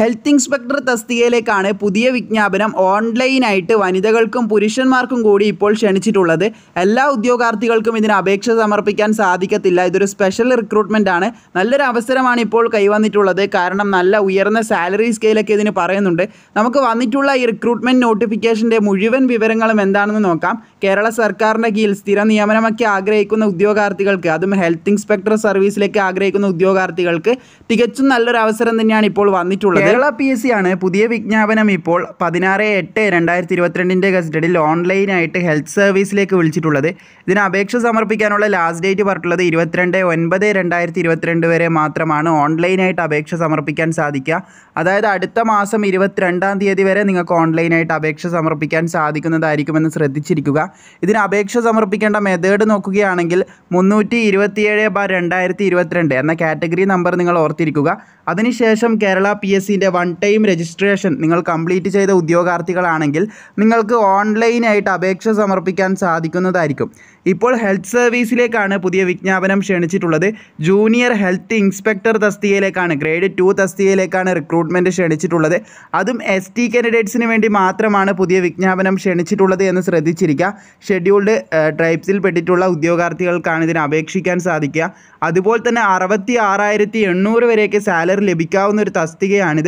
health inspector തസ്തികയിലേക്കാണ് പുതിയ വിജ്ഞാപനം ഓൺലൈനായിട്ട് വനിതകൾക്കും പുരുഷന്മാർക്കും കൂടി ഇപ്പോൾ ക്ഷണിച്ചിട്ടുള്ളത് എല്ലാ ഉദ്യോഗാർത്ഥികൾക്കും ഇതിന് അപേക്ഷ സമർപ്പിക്കാൻ സാധിക്കത്തില്ല ഇതൊരു സ്പെഷ്യൽ റിക്രൂട്ട്മെൻ്റ് ആണ് നല്ലൊരു അവസരമാണ് ഇപ്പോൾ കൈവന്നിട്ടുള്ളത് കാരണം നല്ല ഉയർന്ന സാലറി സ്കെയിലൊക്കെ ഇതിന് പറയുന്നുണ്ട് നമുക്ക് വന്നിട്ടുള്ള ഈ റിക്രൂട്ട്മെൻറ്റ് നോട്ടിഫിക്കേഷൻ്റെ മുഴുവൻ വിവരങ്ങളും എന്താണെന്ന് നോക്കാം കേരള സർക്കാരിൻ്റെ കീഴിൽ സ്ഥിര നിയമനമൊക്കെ ആഗ്രഹിക്കുന്ന ഉദ്യോഗാർത്ഥികൾക്ക് അതും ഹെൽത്ത് ഇൻസ്പെക്ടർ സർവീസിലേക്ക് ആഗ്രഹിക്കുന്ന ഉദ്യോഗാർത്ഥികൾക്ക് തികച്ചും നല്ലൊരു അവസരം തന്നെയാണ് ഇപ്പോൾ വന്നിട്ടുള്ളത് കേരള പി എസ് സി ആണ് പുതിയ വിജ്ഞാപനം ഇപ്പോൾ പതിനാറ് എട്ട് രണ്ടായിരത്തി ഇരുപത്തിരണ്ടിൻ്റെ കസ്റ്റഡിയിൽ ഓൺലൈനായിട്ട് ഹെൽത്ത് സർവീസിലേക്ക് വിളിച്ചിട്ടുള്ളത് ഇതിന് അപേക്ഷ സമർപ്പിക്കാനുള്ള ലാസ്റ്റ് ഡേറ്റ് പറഞ്ഞിട്ടുള്ളത് ഇരുപത്തിരണ്ട് ഒൻപത് രണ്ടായിരത്തി ഇരുപത്തിരണ്ട് വരെ മാത്രമാണ് ഓൺലൈനായിട്ട് അപേക്ഷ സമർപ്പിക്കാൻ സാധിക്കുക അതായത് അടുത്ത മാസം ഇരുപത്തിരണ്ടാം തീയതി വരെ നിങ്ങൾക്ക് ഓൺലൈനായിട്ട് അപേക്ഷ സമർപ്പിക്കാൻ സാധിക്കുന്നതായിരിക്കുമെന്ന് ശ്രദ്ധിച്ചിരിക്കുക ഇതിന് അപേക്ഷ സമർപ്പിക്കേണ്ട മെത്തേഡ് നോക്കുകയാണെങ്കിൽ മുന്നൂറ്റി ഇരുപത്തിയേഴ് ബാർ രണ്ടായിരത്തി ഇരുപത്തിരണ്ട് എന്ന കാറ്റഗറി നമ്പർ നിങ്ങൾ ഓർത്തിരിക്കുക അതിനുശേഷം കേരള പി എസ് സി ഇതിൻ്റെ വൺ ടൈം രജിസ്ട്രേഷൻ നിങ്ങൾ കംപ്ലീറ്റ് ചെയ്ത ഉദ്യോഗാർത്ഥികളാണെങ്കിൽ നിങ്ങൾക്ക് ഓൺലൈനായിട്ട് അപേക്ഷ സമർപ്പിക്കാൻ സാധിക്കുന്നതായിരിക്കും ഇപ്പോൾ ഹെൽത്ത് സർവീസിലേക്കാണ് പുതിയ വിജ്ഞാപനം ക്ഷണിച്ചിട്ടുള്ളത് ജൂനിയർ ഹെൽത്ത് ഇൻസ്പെക്ടർ തസ്തികയിലേക്കാണ് ഗ്രേഡ് ടു തസ്തികയിലേക്കാണ് റിക്രൂട്ട്മെൻറ്റ് ക്ഷണിച്ചിട്ടുള്ളത് അതും എസ് ടി കാൻഡിഡേറ്റ്സിന് വേണ്ടി മാത്രമാണ് പുതിയ വിജ്ഞാപനം ക്ഷണിച്ചിട്ടുള്ളത് എന്ന് ശ്രദ്ധിച്ചിരിക്കുക ഷെഡ്യൂൾഡ് ട്രൈബ്സിൽ പെട്ടിട്ടുള്ള ഉദ്യോഗാർത്ഥികൾക്കാണ് ഇതിന് അപേക്ഷിക്കാൻ സാധിക്കുക അതുപോലെ തന്നെ അറുപത്തി ആറായിരത്തി എണ്ണൂറ് വരെയൊക്കെ സാലറി ലഭിക്കാവുന്ന ഒരു തസ്തികയാണിത്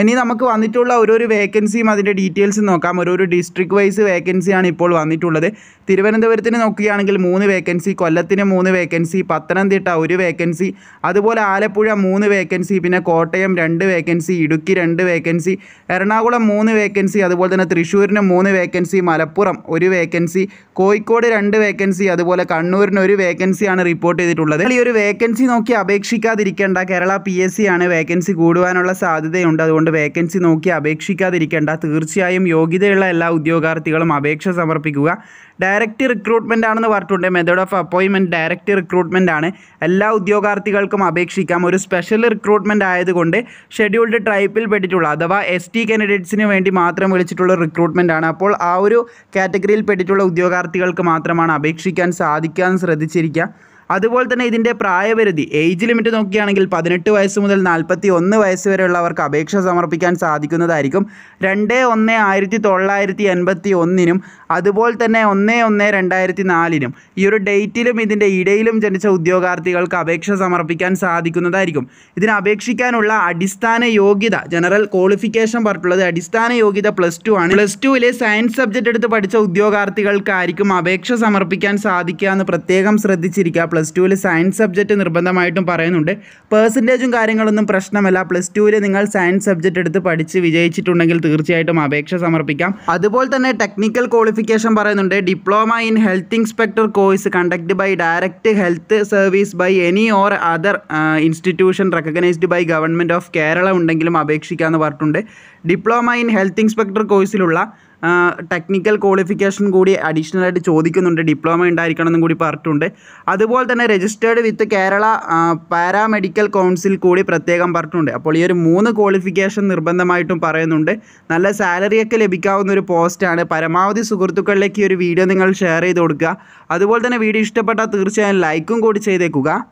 ഇനി നമുക്ക് വന്നിട്ടുള്ള ഓരോരോ വേക്കൻസിയും അതിൻ്റെ ഡീറ്റെയിൽസ് നോക്കാം ഓരോരോ ഡിസ്ട്രിക്ട് വൈസ് വേക്കൻസിയാണ് ഇപ്പോൾ വന്നിട്ടുള്ളത് തിരുവനന്തപുരത്തിന് നോക്കുകയാണെങ്കിൽ മൂന്ന് വേക്കൻസി കൊല്ലത്തിന് മൂന്ന് വേക്കൻസി പത്തനംതിട്ട ഒരു വേക്കൻസി അതുപോലെ ആലപ്പുഴ മൂന്ന് വേക്കൻസി പിന്നെ കോട്ടയം രണ്ട് വേക്കൻസി ഇടുക്കി രണ്ട് വേക്കൻസി എറണാകുളം മൂന്ന് വേക്കൻസി അതുപോലെ തന്നെ തൃശ്ശൂരിന് മൂന്ന് വേക്കൻസി മലപ്പുറം ഒരു വേക്കൻസി കോഴിക്കോട് രണ്ട് വേക്കൻസി അതുപോലെ കണ്ണൂരിന് ഒരു വേക്കൻസിയാണ് റിപ്പോർട്ട് ചെയ്തിട്ടുള്ളത് ഈ ഒരു വേക്കൻസി നോക്കി അപേക്ഷിക്കാതിരിക്കേണ്ട കേരള പി ആണ് വേക്കൻസി കൂടുവാനുള്ള സാധ്യതയുണ്ട് അതുകൊണ്ട് വേക്കൻസി നോക്കി അപേക്ഷിക്കാതിരിക്കേണ്ട തീർച്ചയായും യോഗ്യതയുള്ള എല്ലാ ഉദ്യോഗാർത്ഥികളും അപേക്ഷ സമർപ്പിക്കുക ഡയറക്റ്റ് റിക്രൂട്ട്മെൻ്റ് ആണെന്ന് പറഞ്ഞിട്ടുണ്ട് method of appointment direct recruitment ആണ് എല്ലാ ഉദ്യോഗാർത്ഥികൾക്കും അപേക്ഷിക്കാം ഒരു സ്പെഷ്യൽ റിക്രൂട്ട്മെൻ്റ് ആയതുകൊണ്ട് ഷെഡ്യൂൾഡ് ട്രൈപ്പിൽ പെട്ടിട്ടുള്ള അഥവാ എസ് ടി കാൻഡിഡേറ്റ്സിന് വേണ്ടി മാത്രം വിളിച്ചിട്ടുള്ള റിക്രൂട്ട്മെൻ്റ് ആണ് അപ്പോൾ ആ ഒരു കാറ്റഗറിയിൽ പെട്ടിട്ടുള്ള ഉദ്യോഗാർത്ഥികൾക്ക് മാത്രമാണ് അപേക്ഷിക്കാൻ സാധിക്കാൻ ശ്രദ്ധിച്ചിരിക്കുക അതുപോലെ തന്നെ ഇതിൻ്റെ പ്രായപരിധി ഏജ് ലിമിറ്റ് നോക്കുകയാണെങ്കിൽ പതിനെട്ട് വയസ്സ് മുതൽ നാൽപ്പത്തി ഒന്ന് വയസ്സ് വരെയുള്ളവർക്ക് അപേക്ഷ സമർപ്പിക്കാൻ സാധിക്കുന്നതായിരിക്കും രണ്ട് ഒന്ന് ആയിരത്തി തൊള്ളായിരത്തി എൺപത്തി ഒന്നിനും അതുപോലെ തന്നെ ഒന്ന് ഒന്ന് രണ്ടായിരത്തി നാലിനും ഈ ഒരു ഡേറ്റിലും ഇതിൻ്റെ ഇടയിലും ജനിച്ച ഉദ്യോഗാർത്ഥികൾക്ക് അപേക്ഷ സമർപ്പിക്കാൻ സാധിക്കുന്നതായിരിക്കും ഇതിന് അപേക്ഷിക്കാനുള്ള അടിസ്ഥാന യോഗ്യത ജനറൽ ക്വാളിഫിക്കേഷൻ പറഞ്ഞിട്ടുള്ളത് അടിസ്ഥാന യോഗ്യത പ്ലസ് ടു ആണ് പ്ലസ് ടുവിലെ സയൻസ് സബ്ജക്റ്റ് എടുത്ത് പഠിച്ച ഉദ്യോഗാർത്ഥികൾക്കായിരിക്കും അപേക്ഷ സമർപ്പിക്കാൻ സാധിക്കുക എന്ന് പ്രത്യേകം ശ്രദ്ധിച്ചിരിക്കുക പ്ലസ് ടുവിൽ സയൻസ് സബ്ജക്റ്റ് നിർബന്ധമായിട്ടും പറയുന്നുണ്ട് പേഴ്സൻറ്റേജും കാര്യങ്ങളൊന്നും പ്രശ്നമല്ല പ്ലസ് ടുവിൽ നിങ്ങൾ സയൻസ് സബ്ജക്റ്റ് എടുത്ത് പഠിച്ച് വിജയിച്ചിട്ടുണ്ടെങ്കിൽ തീർച്ചയായിട്ടും അപേക്ഷ സമർപ്പിക്കാം അതുപോലെ തന്നെ ടെക്നിക്കൽ ക്വാളിഫിക്കേഷൻ പറയുന്നുണ്ട് diploma in health inspector course conduct by direct health service by any or other institution recognised by government of Kerala ഉണ്ടെങ്കിലും അപേക്ഷിക്കാമെന്ന് പറഞ്ഞിട്ടുണ്ട് ഡിപ്ലോമ ഇൻ ഹെൽത്ത് ഇൻസ്പെക്ടർ കോഴ്സിലുള്ള ടെക്നിക്കൽ ക്വാളിഫിക്കേഷൻ കൂടി അഡീഷണൽ ആയിട്ട് ചോദിക്കുന്നുണ്ട് ഡിപ്ലോമ ഉണ്ടായിരിക്കണം എന്നും കൂടി പറഞ്ഞിട്ടുണ്ട് അതുപോലെ തന്നെ registered with Kerala paramedical council കൂടി പ്രത്യേകം പറഞ്ഞിട്ടുണ്ട് അപ്പോൾ ഈ ഒരു മൂന്ന് ക്വാളിഫിക്കേഷൻ നിർബന്ധമായിട്ടും പറയുന്നുണ്ട് നല്ല സാലറിയൊക്കെ ലഭിക്കാവുന്ന ഒരു പോസ്റ്റാണ് പരമാവധി സുഹൃത്തുക്കളിലേക്ക് ഈ ഒരു വീഡിയോ നിങ്ങൾ ഷെയർ ചെയ്ത് കൊടുക്കുക അതുപോലെ തന്നെ വീഡിയോ ഇഷ്ടപ്പെട്ടാൽ തീർച്ചയായും ലൈക്കും കൂടി ചെയ്തേക്കുക